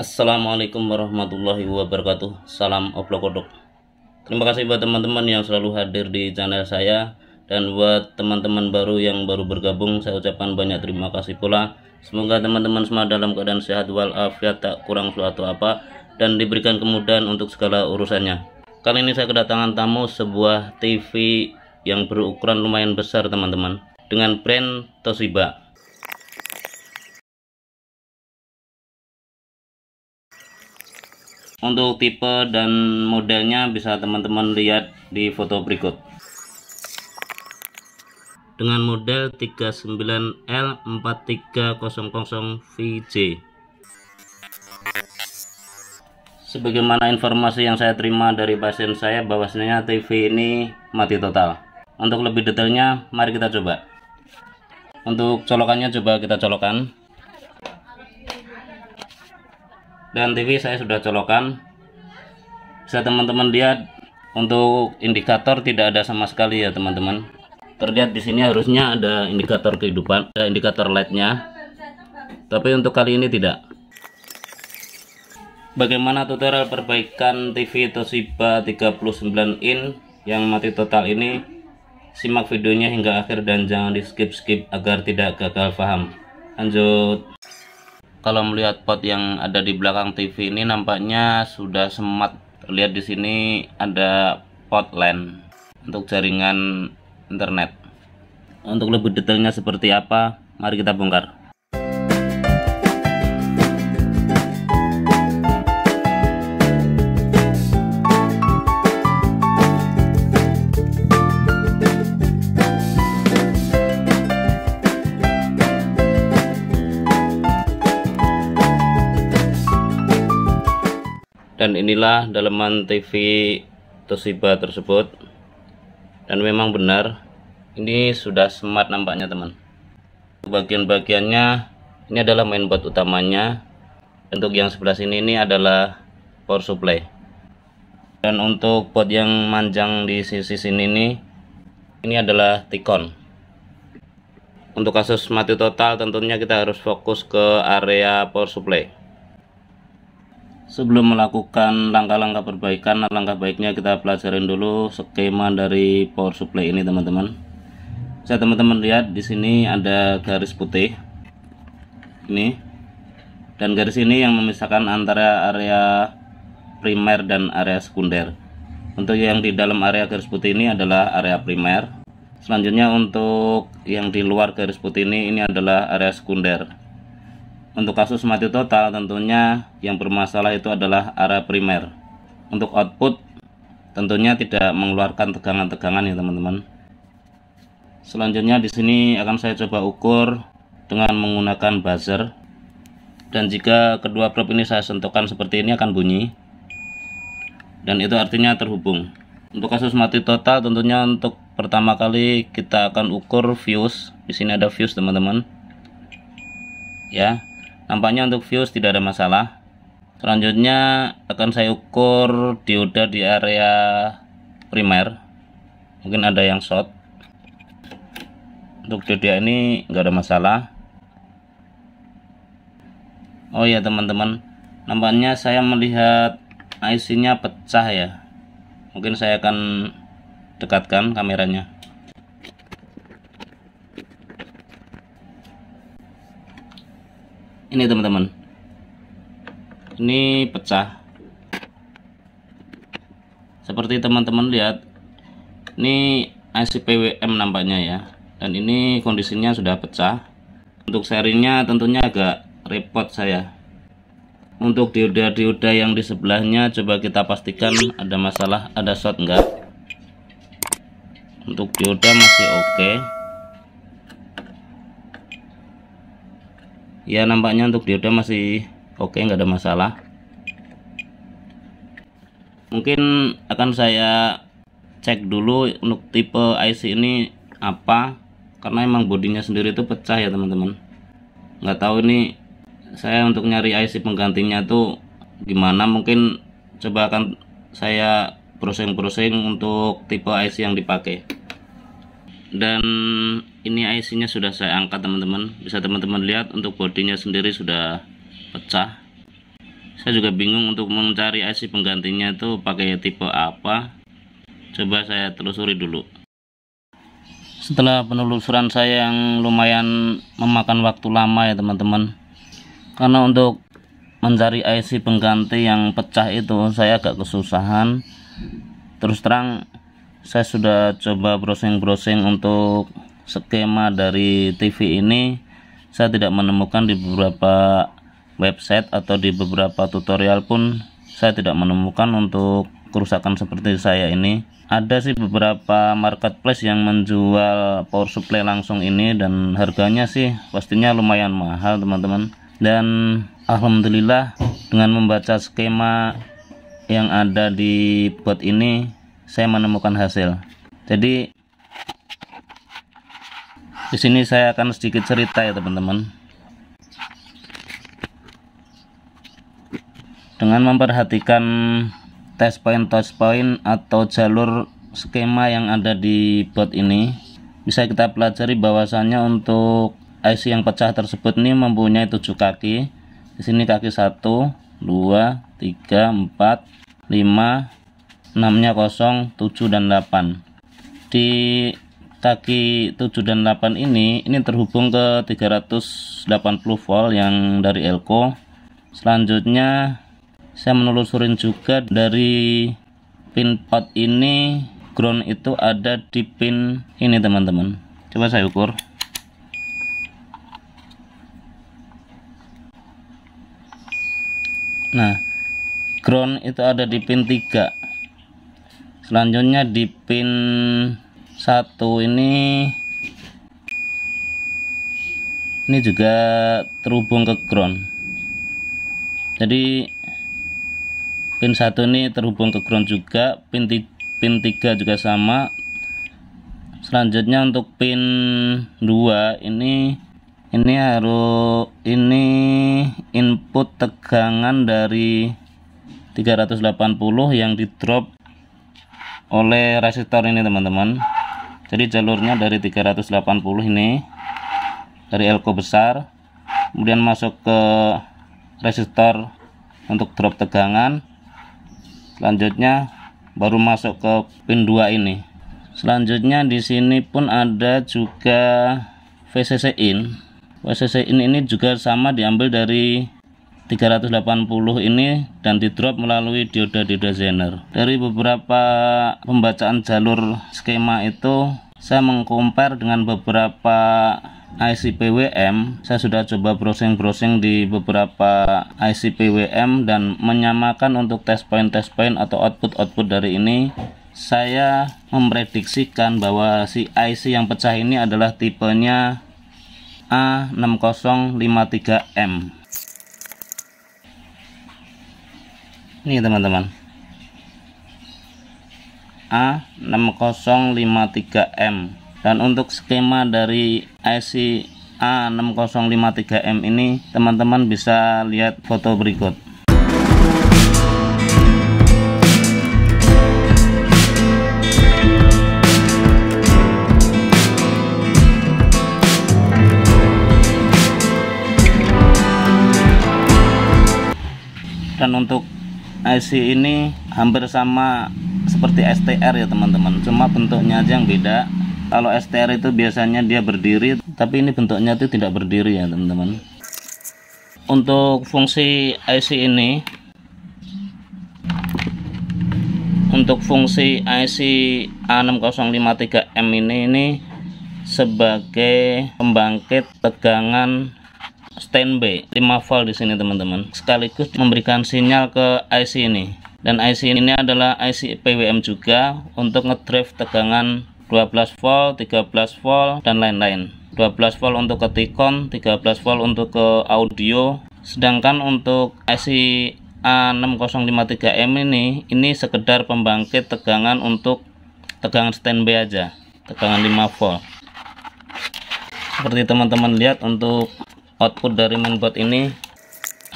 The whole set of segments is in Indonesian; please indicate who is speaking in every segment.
Speaker 1: Assalamualaikum warahmatullahi wabarakatuh Salam Oblokodok Terima kasih buat teman-teman yang selalu hadir di channel saya Dan buat teman-teman baru yang baru bergabung Saya ucapkan banyak terima kasih pula Semoga teman-teman semua dalam keadaan sehat walafiat Tak kurang suatu apa Dan diberikan kemudahan untuk segala urusannya Kali ini saya kedatangan tamu sebuah TV yang berukuran lumayan besar teman-teman Dengan brand Toshiba Untuk tipe dan modelnya bisa teman-teman lihat di foto berikut. Dengan model 39L4300VJ. Sebagaimana informasi yang saya terima dari pasien saya bahwasanya TV ini mati total. Untuk lebih detailnya mari kita coba. Untuk colokannya coba kita colokan. dan TV saya sudah colokan bisa teman-teman lihat untuk indikator tidak ada sama sekali ya teman-teman terlihat di sini harusnya ada indikator kehidupan ada indikator lightnya, tapi untuk kali ini tidak bagaimana tutorial perbaikan TV Toshiba 39 in yang mati total ini simak videonya hingga akhir dan jangan di skip-skip agar tidak gagal paham lanjut kalau melihat pot yang ada di belakang TV ini nampaknya sudah semat. Lihat di sini ada pot LAN untuk jaringan internet. Untuk lebih detailnya seperti apa, mari kita bongkar. dan inilah daleman TV Toshiba tersebut dan memang benar ini sudah smart nampaknya teman bagian-bagiannya ini adalah mainboard utamanya untuk yang sebelah sini ini adalah power supply dan untuk pot yang manjang di sisi sini ini ini adalah tikon untuk kasus mati total tentunya kita harus fokus ke area power supply Sebelum melakukan langkah-langkah perbaikan, langkah baiknya kita pelajarin dulu skema dari power supply ini, teman-teman. Bisa teman-teman lihat di sini ada garis putih. Ini. Dan garis ini yang memisahkan antara area primer dan area sekunder. Untuk yang di dalam area garis putih ini adalah area primer. Selanjutnya untuk yang di luar garis putih ini ini adalah area sekunder. Untuk kasus mati total tentunya yang bermasalah itu adalah arah primer. Untuk output tentunya tidak mengeluarkan tegangan-tegangan ya teman-teman. Selanjutnya di sini akan saya coba ukur dengan menggunakan buzzer. Dan jika kedua prop ini saya sentuhkan seperti ini akan bunyi. Dan itu artinya terhubung. Untuk kasus mati total tentunya untuk pertama kali kita akan ukur fuse. Di sini ada fuse teman-teman. Ya, Nampaknya untuk fuse tidak ada masalah. Selanjutnya akan saya ukur dioda di area primer. Mungkin ada yang short. Untuk dioda ini nggak ada masalah. Oh ya teman-teman, nampaknya saya melihat IC-nya pecah ya. Mungkin saya akan dekatkan kameranya. ini teman-teman ini pecah seperti teman-teman lihat ini IC PWM nampaknya ya dan ini kondisinya sudah pecah untuk serinya tentunya agak repot saya untuk dioda-dioda yang di sebelahnya coba kita pastikan ada masalah ada shot enggak untuk dioda masih oke okay. ya nampaknya untuk dioda masih oke okay, nggak ada masalah mungkin akan saya cek dulu untuk tipe IC ini apa karena emang bodinya sendiri itu pecah ya teman-teman nggak tahu ini saya untuk nyari IC penggantinya tuh gimana mungkin coba akan saya browsing-browsing untuk tipe IC yang dipakai dan ini IC nya sudah saya angkat teman-teman bisa teman-teman lihat untuk bodinya sendiri sudah pecah saya juga bingung untuk mencari IC penggantinya itu pakai tipe apa coba saya telusuri dulu setelah penelusuran saya yang lumayan memakan waktu lama ya teman-teman karena untuk mencari IC pengganti yang pecah itu saya agak kesusahan terus terang saya sudah coba browsing-browsing untuk skema dari TV ini saya tidak menemukan di beberapa website atau di beberapa tutorial pun saya tidak menemukan untuk kerusakan seperti saya ini ada sih beberapa marketplace yang menjual power supply langsung ini dan harganya sih pastinya lumayan mahal teman-teman dan Alhamdulillah dengan membaca skema yang ada di bot ini saya menemukan hasil jadi di sini saya akan sedikit cerita ya teman-teman. Dengan memperhatikan test point touch point atau jalur skema yang ada di bot ini, bisa kita pelajari bahwasannya untuk IC yang pecah tersebut ini mempunyai tujuh kaki. Di sini kaki satu, dua, tiga, empat, lima, enamnya kosong, tujuh dan delapan. Di kaki 7 dan 8 ini ini terhubung ke 380 volt yang dari elko selanjutnya saya menelusurin juga dari pin pot ini ground itu ada di pin ini teman-teman coba saya ukur nah ground itu ada di pin 3 selanjutnya di pin satu ini ini juga terhubung ke ground jadi pin satu ini terhubung ke ground juga pin pin 3 juga sama selanjutnya untuk pin 2 ini ini harus ini input tegangan dari 380 yang di drop oleh resistor ini teman-teman jadi jalurnya dari 380 ini dari elko besar kemudian masuk ke resistor untuk drop tegangan selanjutnya baru masuk ke pin 2 ini selanjutnya di sini pun ada juga VCC in VCC in ini juga sama diambil dari 380 ini dan di drop melalui dioda-dioda zener dari beberapa pembacaan jalur skema itu saya mengkompar dengan beberapa IC PWM saya sudah coba browsing-browsing di beberapa IC PWM dan menyamakan untuk test point test point atau output-output dari ini saya memprediksikan bahwa si IC yang pecah ini adalah tipenya A6053M ini teman-teman A6053M dan untuk skema dari IC A6053M ini teman-teman bisa lihat foto berikut dan untuk IC ini hampir sama seperti STR ya teman-teman cuma bentuknya aja yang beda kalau STR itu biasanya dia berdiri tapi ini bentuknya itu tidak berdiri ya teman-teman untuk fungsi IC ini untuk fungsi IC A6053M ini ini sebagai pembangkit tegangan standby 5 volt di sini teman-teman sekaligus memberikan sinyal ke IC ini dan IC ini adalah IC PWM juga untuk ngedrive tegangan 12 volt 13 volt dan lain-lain 12 volt untuk ke tikon 13 volt untuk ke audio sedangkan untuk IC A6053M ini ini sekedar pembangkit tegangan untuk tegangan standby aja tegangan 5 volt seperti teman-teman lihat untuk output dari mainboard ini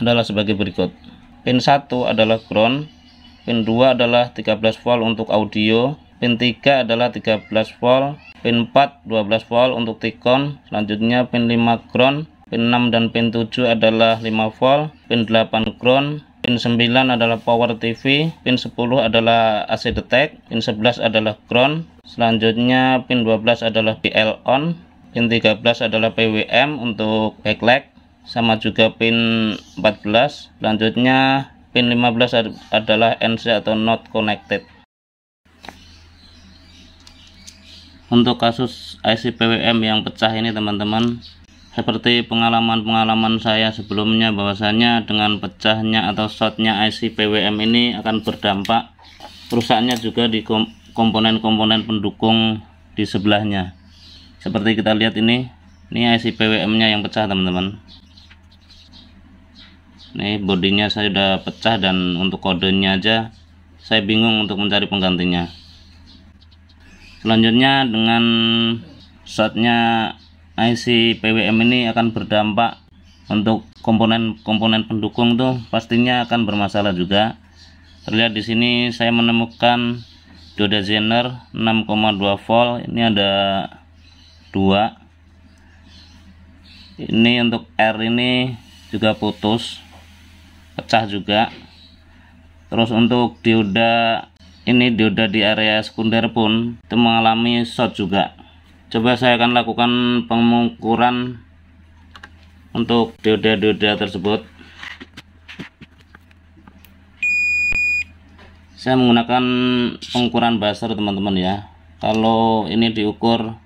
Speaker 1: adalah sebagai berikut pin 1 adalah ground pin 2 adalah 13 volt untuk audio pin 3 adalah 13 volt pin 4 12 volt untuk tikon selanjutnya pin 5 ground pin 6 dan pin 7 adalah 5 volt pin 8 ground pin 9 adalah power TV pin 10 adalah AC detect pin 11 adalah ground selanjutnya pin 12 adalah PL on pin 13 adalah PWM untuk backlight sama juga pin 14 selanjutnya pin 15 adalah NC atau not connected untuk kasus IC PWM yang pecah ini teman-teman seperti pengalaman-pengalaman saya sebelumnya bahwasanya dengan pecahnya atau shortnya IC PWM ini akan berdampak rusaknya juga di komponen-komponen pendukung di sebelahnya seperti kita lihat ini ini IC PWM nya yang pecah teman-teman ini bodinya saya sudah pecah dan untuk kodenya aja saya bingung untuk mencari penggantinya selanjutnya dengan saatnya IC PWM ini akan berdampak untuk komponen-komponen pendukung tuh pastinya akan bermasalah juga terlihat di sini saya menemukan Doda Zener 6,2 volt ini ada 2 ini untuk R ini juga putus pecah juga terus untuk dioda ini dioda di area sekunder pun itu mengalami short juga coba saya akan lakukan pengukuran untuk dioda-dioda tersebut saya menggunakan pengukuran baser teman-teman ya kalau ini diukur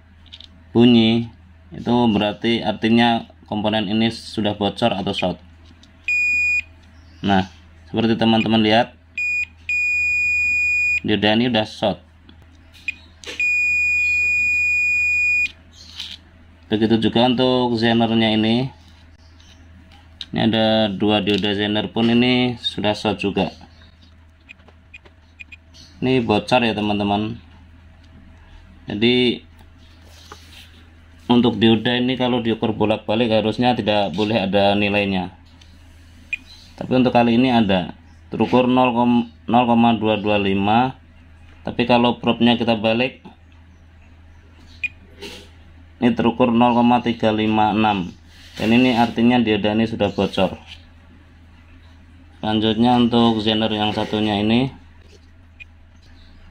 Speaker 1: bunyi itu berarti artinya komponen ini sudah bocor atau short nah seperti teman-teman lihat dioda ini udah short begitu juga untuk zenernya ini ini ada dua dioda zener pun ini sudah short juga ini bocor ya teman-teman jadi untuk dioda ini kalau diukur bolak-balik harusnya tidak boleh ada nilainya tapi untuk kali ini ada terukur 0,225 tapi kalau probe nya kita balik ini terukur 0,356 dan ini artinya dioda ini sudah bocor selanjutnya untuk zener yang satunya ini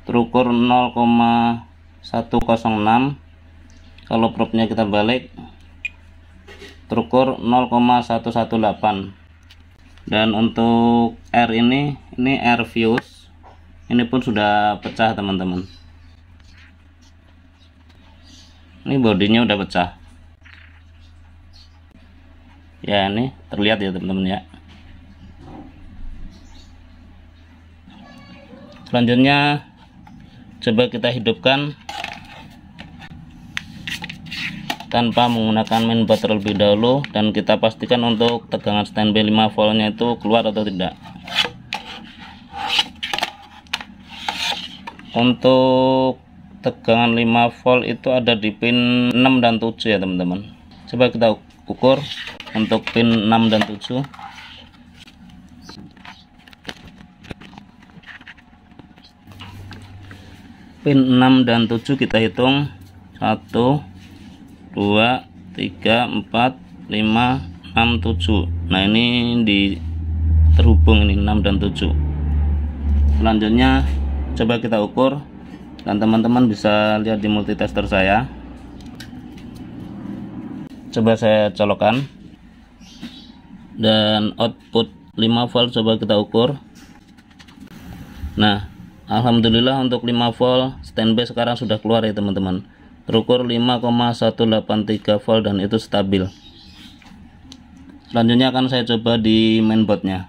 Speaker 1: terukur 0,106 kalau propnya kita balik terukur 0,118 dan untuk R ini ini R fuse ini pun sudah pecah teman-teman ini bodinya udah pecah ya ini terlihat ya teman-teman ya selanjutnya coba kita hidupkan tanpa menggunakan main bar terlebih dahulu dan kita pastikan untuk tegangan standby 5 voltnya itu keluar atau tidak untuk tegangan 5 volt itu ada di pin 6 dan 7 ya teman-teman coba kita ukur untuk pin 6 dan 7 pin 6 dan 7 kita hitung 1 2 3 4 5 6 7 nah ini di terhubung ini 6 dan 7 selanjutnya coba kita ukur dan teman-teman bisa lihat di multitester saya coba saya colokan dan output 5 volt coba kita ukur nah Alhamdulillah untuk 5 volt standby sekarang sudah keluar ya teman-teman terukur 5,183 volt dan itu stabil selanjutnya akan saya coba di mainboardnya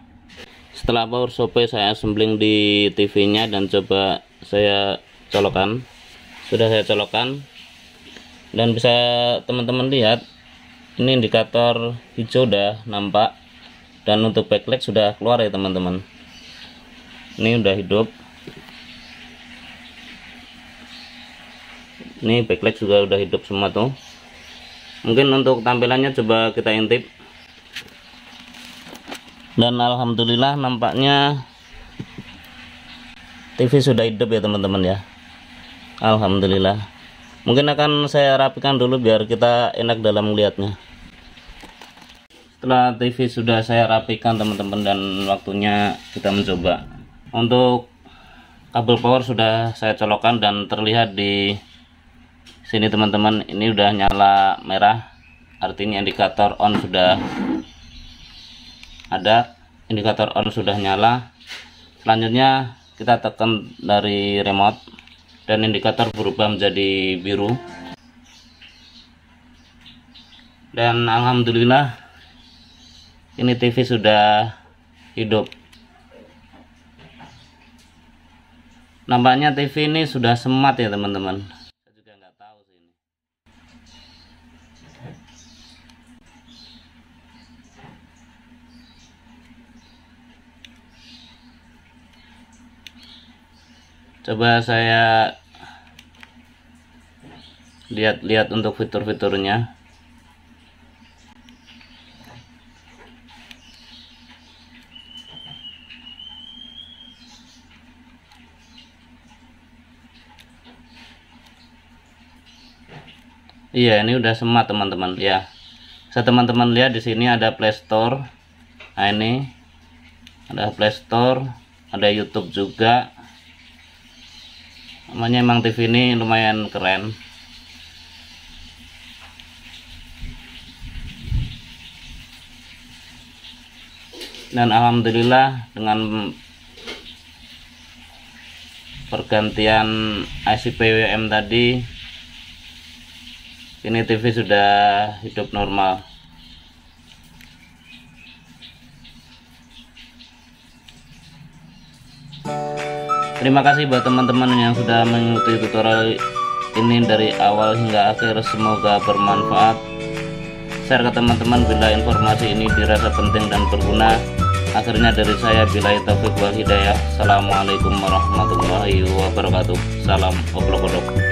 Speaker 1: setelah power supply saya assembling di TV nya dan coba saya colokan sudah saya colokan dan bisa teman-teman lihat ini indikator hijau udah nampak dan untuk backlight sudah keluar ya teman-teman ini udah hidup ini backlight juga udah hidup semua tuh mungkin untuk tampilannya coba kita intip dan alhamdulillah nampaknya TV sudah hidup ya teman-teman ya alhamdulillah mungkin akan saya rapikan dulu biar kita enak dalam melihatnya setelah TV sudah saya rapikan teman-teman dan waktunya kita mencoba untuk kabel power sudah saya colokan dan terlihat di sini teman-teman ini udah nyala merah artinya indikator on sudah ada indikator on sudah nyala selanjutnya kita tekan dari remote dan indikator berubah menjadi biru dan alhamdulillah ini TV sudah hidup nampaknya TV ini sudah semat ya teman-teman coba saya lihat-lihat untuk fitur-fiturnya Iya, ini udah semat teman-teman ya. saya teman-teman lihat di sini ada Playstore. Nah, ini ada Playstore, ada YouTube juga namanya emang TV ini lumayan keren dan alhamdulillah dengan pergantian IC PWM tadi ini TV sudah hidup normal Terima kasih buat teman-teman yang sudah mengikuti tutorial ini dari awal hingga akhir. Semoga bermanfaat. Share ke teman-teman bila informasi ini dirasa penting dan berguna. Akhirnya dari saya bila taufik wal hidayah. Assalamualaikum warahmatullahi wabarakatuh. Salam oblok-oblok.